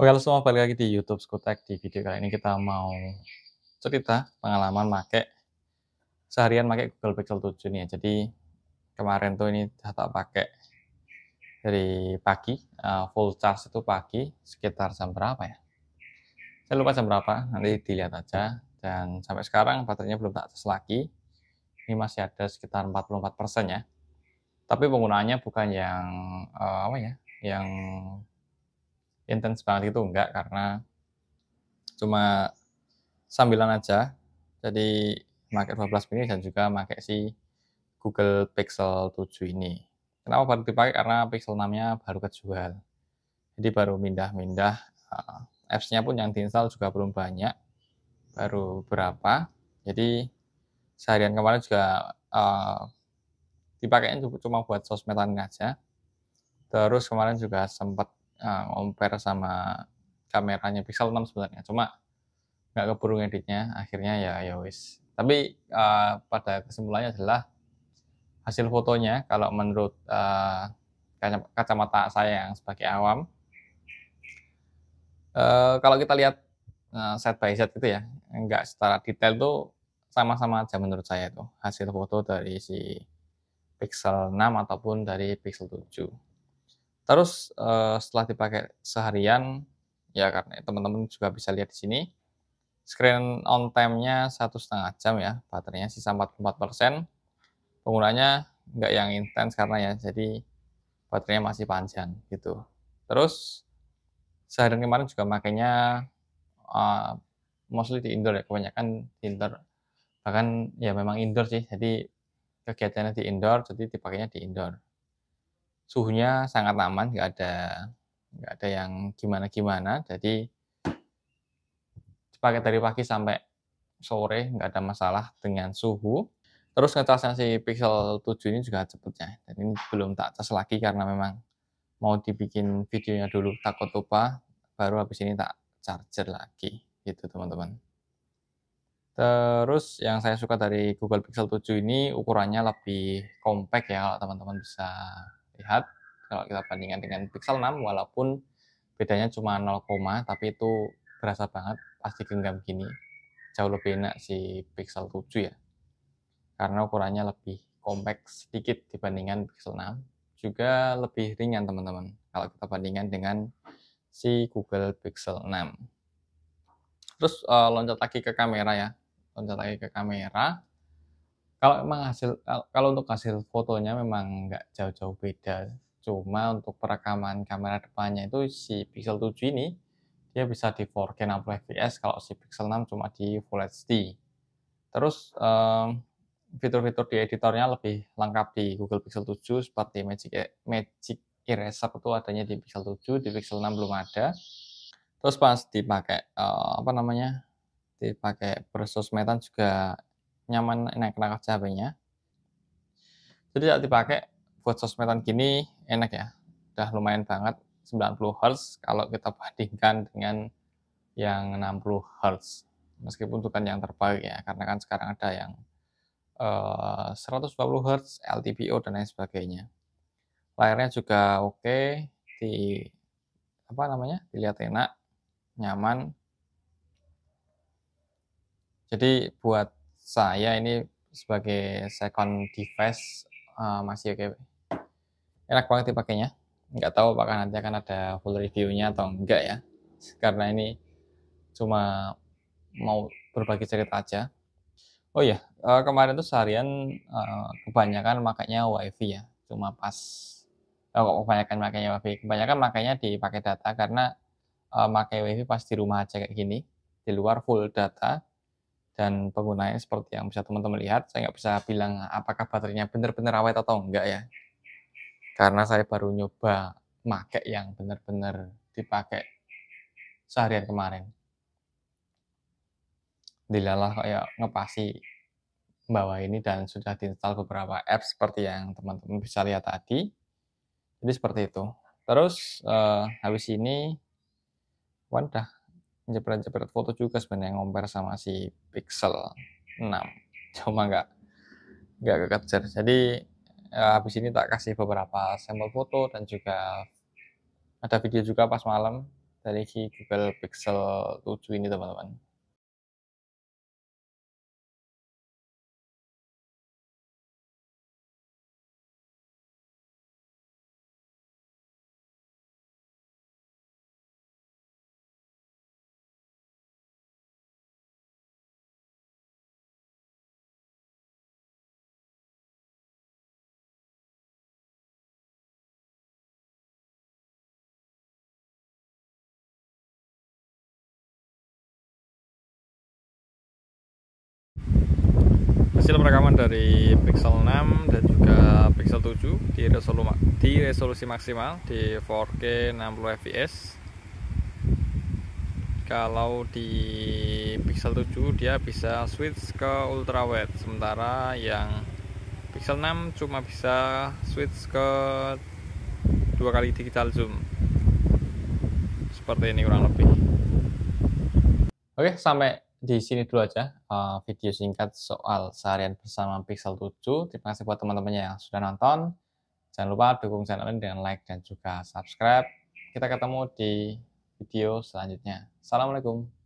Oke, halo semua, balik lagi di YouTube Skutek. Di video kali ini kita mau cerita pengalaman make seharian make Google Pixel 7 nih ya. Jadi kemarin tuh ini saya tak pakai dari pagi, uh, full charge itu pagi sekitar jam berapa ya? Saya lupa jam berapa, nanti dilihat aja. Dan sampai sekarang baterainya belum tak tes lagi. Ini masih ada sekitar 44% ya. Tapi penggunaannya bukan yang uh, apa ya, yang intens banget itu enggak karena cuma sambilan aja. Jadi pakai 12 mini dan juga pakai si Google Pixel 7 ini. Kenapa baru dipakai? Karena Pixel 6-nya baru kejual. Jadi baru mindah-mindah. Eh, apps-nya pun yang diinstal juga belum banyak. Baru berapa. Jadi seharian kemarin juga uh, dipakainya cuma buat sosmedan aja. Terus kemarin juga sempat uh, compare sama kameranya Pixel 6 sebenarnya. Cuma nggak keburu ngeditnya, akhirnya ya ya wis. Tapi uh, pada kesimpulannya adalah hasil fotonya kalau menurut uh, kacamata saya yang sebagai awam, uh, kalau kita lihat uh, set by set gitu ya, nggak secara detail tuh sama-sama aja menurut saya itu hasil foto dari si Pixel 6 ataupun dari Pixel 7. Terus uh, setelah dipakai seharian, ya karena teman-teman juga bisa lihat di sini, screen on time-nya satu setengah jam ya, baterainya sisa 44%. Penggunanya nggak yang intens karena ya jadi baterainya masih panjang gitu. Terus sehari kemarin juga makainya uh, mostly di indoor ya, kebanyakan di indoor. Bahkan ya memang indoor sih, jadi kegiatannya di indoor, jadi dipakainya di indoor suhunya sangat aman, nggak ada nggak ada yang gimana-gimana. Jadi dipakai dari pagi sampai sore nggak ada masalah dengan suhu. Terus ngecasnya si Pixel 7 ini juga cepetnya. Dan ini belum tak cas lagi karena memang mau dibikin videonya dulu takut lupa baru habis ini tak charger lagi gitu teman-teman. Terus yang saya suka dari Google Pixel 7 ini ukurannya lebih compact ya kalau teman-teman bisa terlihat kalau kita bandingkan dengan Pixel 6 walaupun bedanya cuma 0, tapi itu berasa banget pasti genggam gini jauh lebih enak si Pixel 7 ya karena ukurannya lebih kompleks sedikit dibandingkan Pixel 6 juga lebih ringan teman-teman kalau kita bandingkan dengan si Google Pixel 6 terus eh, loncat lagi ke kamera ya loncat lagi ke kamera kalau memang hasil kalau untuk hasil fotonya memang nggak jauh-jauh beda cuma untuk perekaman kamera depannya itu si Pixel 7 ini dia bisa di 4K 60 fps kalau si Pixel 6 cuma di Full HD terus eh, fitur-fitur di editornya lebih lengkap di Google Pixel 7 seperti Magic e, Magic Eraser itu adanya di Pixel 7 di Pixel 6 belum ada terus pas dipakai eh, apa namanya dipakai bersosmedan juga nyaman enak nangkap HP-nya jadi tidak dipakai buat sosmedan gini enak ya udah lumayan banget 90 Hz kalau kita bandingkan dengan yang 60 Hz meskipun bukan yang terbaik ya karena kan sekarang ada yang uh, 120 Hz LTPO dan lain sebagainya layarnya juga oke di apa namanya dilihat enak nyaman jadi buat saya ini sebagai second device uh, masih oke. Okay. Enak banget dipakainya. Nggak tahu apakah nanti akan ada full reviewnya atau enggak ya. Karena ini cuma mau berbagi cerita aja. Oh iya, uh, kemarin tuh seharian uh, kebanyakan makanya wifi ya. Cuma pas oh, kebanyakan makanya wifi. Kebanyakan makanya dipakai data karena uh, pakai wifi pas di rumah aja kayak gini. Di luar full data, dan penggunanya seperti yang bisa teman-teman lihat saya nggak bisa bilang apakah baterainya benar-benar awet atau enggak ya karena saya baru nyoba make yang benar-benar dipakai seharian kemarin dilalah kayak ngepasi bawa ini dan sudah diinstal beberapa apps seperti yang teman-teman bisa lihat tadi jadi seperti itu terus eh, habis ini wadah jepret-jepret foto juga sebenarnya ngomper sama si Pixel 6 cuma nggak nggak kekejar jadi eh, habis ini tak kasih beberapa sampel foto dan juga ada video juga pas malam dari si Google Pixel 7 ini teman-teman hasil perekaman dari Pixel 6 dan juga Pixel 7 di resolusi, di resolusi maksimal di 4K 60 fps kalau di Pixel 7 dia bisa switch ke ultrawide sementara yang Pixel 6 cuma bisa switch ke dua kali digital zoom seperti ini kurang lebih oke sampai di sini dulu aja uh, video singkat soal seharian bersama Pixel 7. Terima kasih buat teman teman yang sudah nonton. Jangan lupa dukung channel ini dengan like dan juga subscribe. Kita ketemu di video selanjutnya. Assalamualaikum.